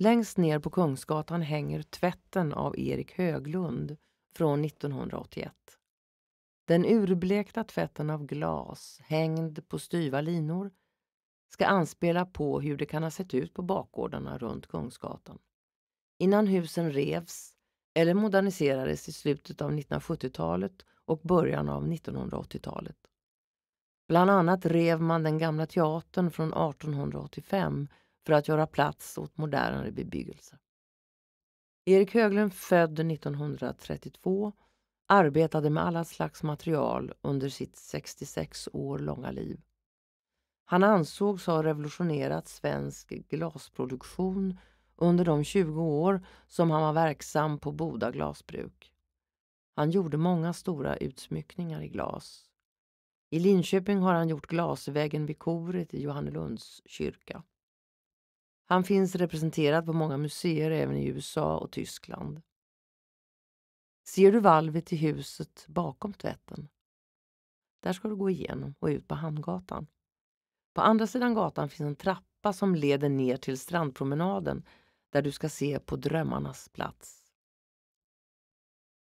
Längst ner på Kungsgatan hänger tvätten av Erik Höglund från 1981. Den urblekta tvätten av glas, hängd på styva linor, ska anspela på hur det kan ha sett ut på bakgårdarna runt Kungsgatan. Innan husen revs eller moderniserades i slutet av 1970-talet och början av 1980-talet. Bland annat rev man den gamla teatern från 1885 för att göra plats åt modernare bebyggelse. Erik Höglund född 1932 arbetade med alla slags material under sitt 66 år långa liv. Han ansågs ha revolutionerat svensk glasproduktion under de 20 år som han var verksam på Boda glasbruk. Han gjorde många stora utsmyckningar i glas. I Linköping har han gjort glasväggen vid koret i Johannelunds kyrka. Han finns representerad på många museer även i USA och Tyskland. Ser du valvet i huset bakom tvätten? Där ska du gå igenom och ut på Hamngatan. På andra sidan gatan finns en trappa som leder ner till strandpromenaden där du ska se på Drömmarnas plats.